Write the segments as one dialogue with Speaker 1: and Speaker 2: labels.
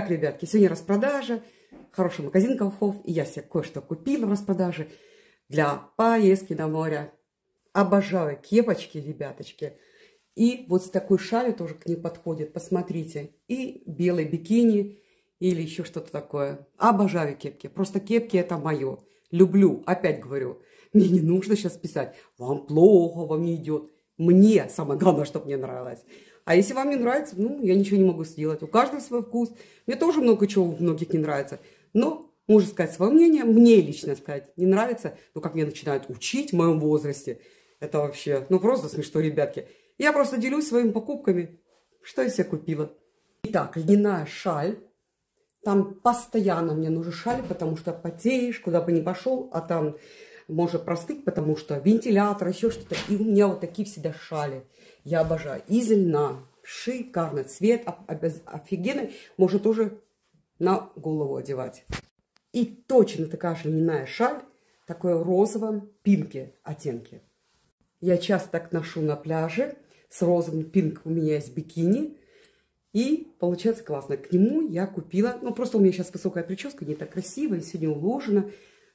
Speaker 1: Так, ребятки, сегодня распродажа, хороший магазин колхов, и я себе кое-что купила в распродаже для поездки на море. Обожаю кепочки, ребяточки. И вот с такой шалью тоже к ней подходит, посмотрите. И белый бикини, или еще что-то такое. Обожаю кепки, просто кепки это мое. Люблю, опять говорю, мне не нужно сейчас писать, вам плохо, вам не идет. Мне самое главное, чтобы мне нравилось. А если вам не нравится, ну, я ничего не могу сделать. У каждого свой вкус. Мне тоже много чего у многих не нравится. Но можно сказать свое мнение, мне лично сказать не нравится. Но ну, как меня начинают учить в моем возрасте, это вообще, ну, просто смешно, ребятки. Я просто делюсь своими покупками, что я себе купила. Итак, льняная шаль. Там постоянно мне нужен шаль, потому что потеешь, куда бы ни пошел, а там может простыть, потому что вентилятор, еще что-то. И у меня вот такие всегда шали. Я обожаю. Из льна. Шикарный цвет, офигенный. Можно тоже на голову одевать. И точно такая же льняная шаль, такой розовом пинке оттенки. Я часто так ношу на пляже. С розовым пинк у меня есть бикини. И получается классно. К нему я купила... Ну, просто у меня сейчас высокая прическа, не так красиво, сегодня уложена.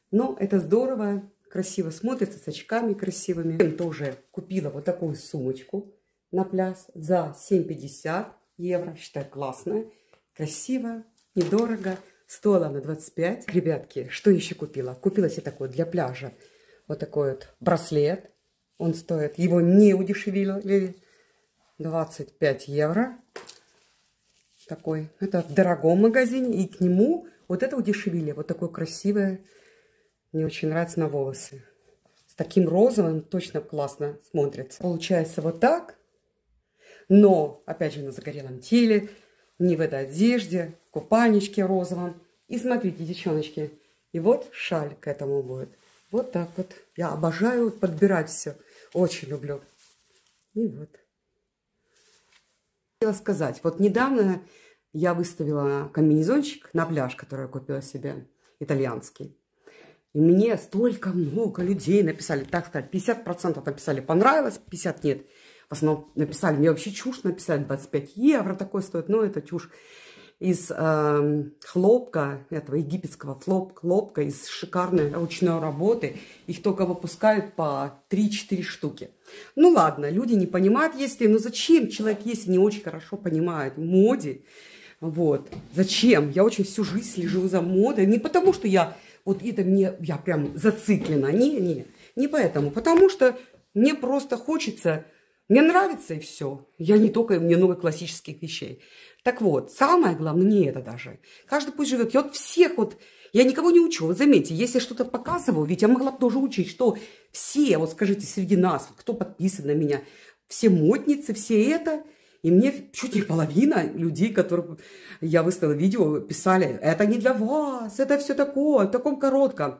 Speaker 1: Но это здорово, красиво смотрится, с очками красивыми. Тоже купила вот такую сумочку на пляс за 7,50 евро. Считай, классно, красиво, недорого. Стоила на 25. Ребятки, что еще купила? Купила себе такой для пляжа. Вот такой вот браслет. Он стоит, его не удешевили. 25 евро. Такой. Это в дорогом магазине. И к нему вот это удешевили. Вот такое красивое. Мне очень нравится на волосы. С таким розовым точно классно смотрится. Получается вот так но, опять же, на загорелом теле, не в этой одежде, в купальничке розовом. И смотрите, девчоночки, и вот шаль к этому будет. Вот так вот. Я обожаю подбирать все. Очень люблю. И вот. Хотела сказать, вот недавно я выставила комбинезончик на пляж, который я купила себе, итальянский. И мне столько много людей написали, так сказать, 50% написали понравилось, 50% нет. В основном написали, мне вообще чушь написали, 25 евро такой стоит, но ну, это чушь. Из э, хлопка, этого египетского хлоп, хлопка, из шикарной ручной работы. Их только выпускают по 3-4 штуки. Ну ладно, люди не понимают, если, ну зачем человек, если не очень хорошо понимает моде, вот. Зачем? Я очень всю жизнь слежу за модой. Не потому, что я вот это мне, я прям зациклена. Не, не, не поэтому. Потому что мне просто хочется мне нравится и все. Я не только, мне много классических вещей. Так вот, самое главное, не это даже. Каждый пусть живет. Я вот всех вот, я никого не учу. Вот заметьте, если что-то показываю, ведь я могла бы тоже учить, что все, вот скажите, среди нас, кто подписан на меня, все модницы, все это – и мне чуть не половина людей, которые я выставила видео, писали, это не для вас, это все такое, в таком коротком.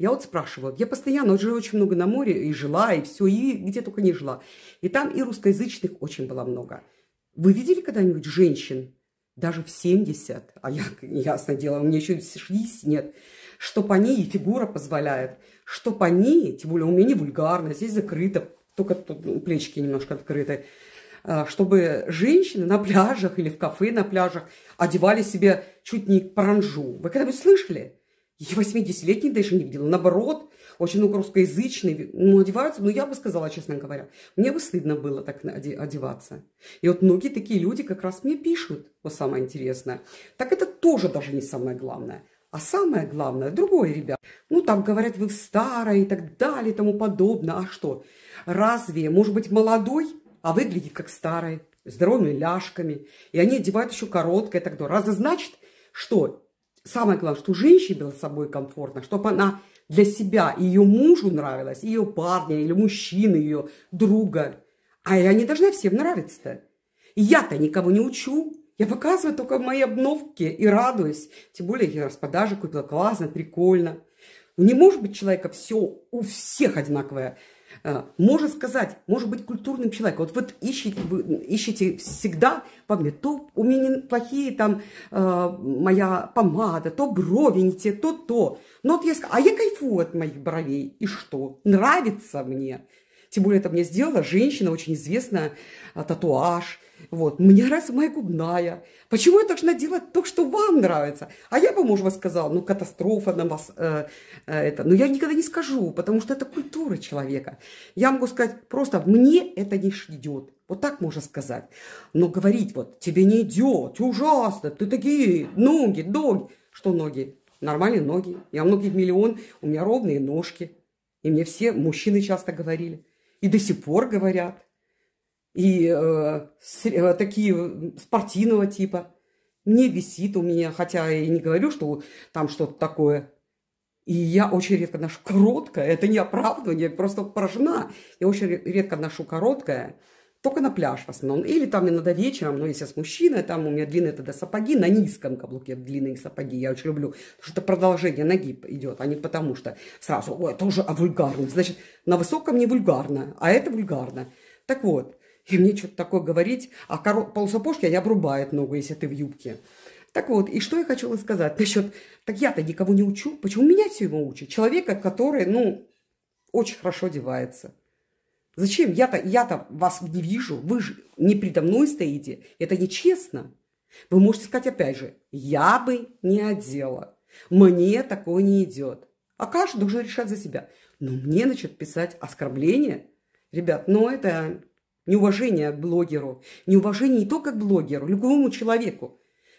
Speaker 1: Я вот спрашиваю, я постоянно, уже очень много на море и жила, и все, и где только не жила. И там и русскоязычных очень было много. Вы видели когда-нибудь женщин, даже в 70, а я, ясно дело, у меня еще 60 нет, что по ней и фигура позволяет, что по ней, тем более у меня не вульгарно, здесь закрыто, только тут плечики немножко открыты, а, чтобы женщины на пляжах или в кафе на пляжах одевали себе чуть не паранжу. Вы когда-нибудь слышали? Я 80-летних даже не видела. Наоборот, очень много русскоязычных. Ну, одеваются, ну, я бы сказала, честно говоря, мне бы стыдно было так одеваться. И вот многие такие люди как раз мне пишут, вот самое интересное. Так это тоже даже не самое главное. А самое главное, другое, ребят. Ну, там говорят, вы в старой и так далее и тому подобное. А что? Разве, может быть, молодой, а выглядит как старый, здоровыми ляжками, и они одевают еще короткое и так далее. Разве значит, что самое главное, что женщине было с собой комфортно, чтобы она для себя, ее мужу нравилась, ее парня или мужчина ее друга. А я не должна всем нравиться-то. Я-то никого не учу. Я показываю только мои обновки и радуюсь. Тем более я распродажи купила. Классно, прикольно. Ну, не может быть человека все у всех одинаковое. Э, может сказать, может быть культурным человеком. Вот, вот ищите, вы ищите всегда во мне. То у меня плохие там э, моя помада, то брови не те, то то. Но вот я, а я кайфую от моих бровей. И что? Нравится мне. Тем более это мне сделала женщина, очень известная, а, татуаж. Вот, мне нравится моя губная. Почему я должна делать то, что вам нравится? А я бы, может сказала, ну, катастрофа на вас. Э, э, это. Но я никогда не скажу, потому что это культура человека. Я могу сказать просто, мне это не идет. Вот так можно сказать. Но говорить вот, тебе не идет, ты ужасно, ты такие, ноги, ноги. Что ноги? Нормальные ноги. Я многих миллион, у меня ровные ножки. И мне все мужчины часто говорили и до сих пор говорят, и э, э такие э, спортивного типа. Не висит у меня, хотя я и не говорю, что там что-то такое. И я очень редко ношу короткое. Это не оправдывание, я просто поражена. Я очень редко ношу короткое только на пляж в основном. Или там иногда вечером, но ну, если с мужчиной, там у меня длинные тогда сапоги, на низком каблуке длинные сапоги, я очень люблю, потому что продолжение ноги идет, а не потому что сразу, ой, это уже а вульгарно, значит, на высоком не вульгарно, а это вульгарно. Так вот, и мне что-то такое говорить, а корот, полусапожки а я обрубает ногу, если ты в юбке. Так вот, и что я хотела сказать насчет, так я-то никого не учу, почему меня все ему учат? Человека, который, ну, очень хорошо одевается – Зачем? Я-то я -то вас не вижу, вы же не предо мной стоите. Это нечестно. Вы можете сказать опять же, я бы не одела. Мне такое не идет. А каждый должен решать за себя. Но мне, значит, писать оскорбление? Ребят, ну это неуважение к блогеру. Неуважение не только к блогеру, любому человеку.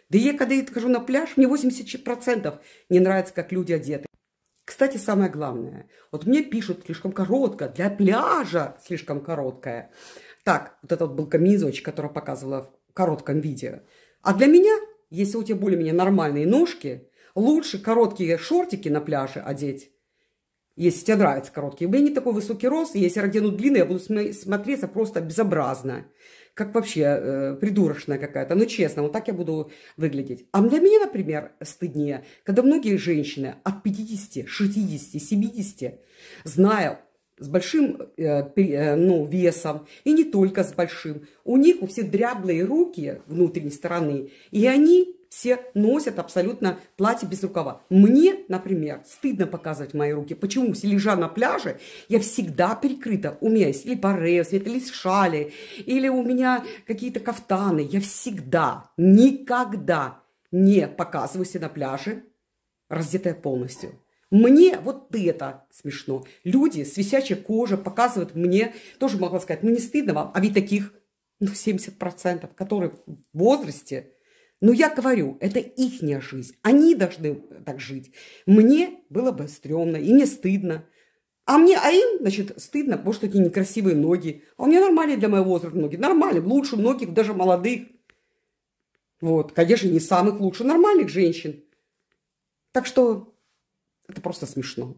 Speaker 1: Да я, когда я хожу на пляж, мне 80% не нравится, как люди одеты. Кстати, самое главное. Вот мне пишут слишком коротко, для пляжа слишком короткое. Так, вот этот вот был комизочек, который показывала в коротком видео. А для меня, если у тебя более-менее нормальные ножки, лучше короткие шортики на пляже одеть, если тебе нравятся короткие. У меня не такой высокий рост, если я одену длинные, я буду смотреться просто безобразно как вообще э, придурочная какая-то. Ну, честно, вот так я буду выглядеть. А для меня, например, стыднее, когда многие женщины от 50, 60, 70, зная с большим э, э, ну, весом, и не только с большим. У них у всех дряблые руки внутренней стороны, и они все носят абсолютно платье без рукава. Мне, например, стыдно показывать мои руки. Почему? Лежа на пляже, я всегда перекрыта. У меня есть или баре, или шали, или у меня какие-то кафтаны. Я всегда, никогда не показываюсь на пляже, раздетая полностью. Мне вот это смешно. Люди с висячей кожей показывают мне, тоже могла сказать, ну не стыдно вам, а ведь таких ну, 70%, которые в возрасте но я говорю, это ихняя жизнь. Они должны так жить. Мне было бы стрёмно и мне стыдно. А мне, а им, значит, стыдно, потому что у тебя некрасивые ноги. А у меня нормальные для моего возраста ноги. Нормальные, лучше многих, даже молодых. Вот, конечно, не самых лучших, нормальных женщин. Так что это просто смешно.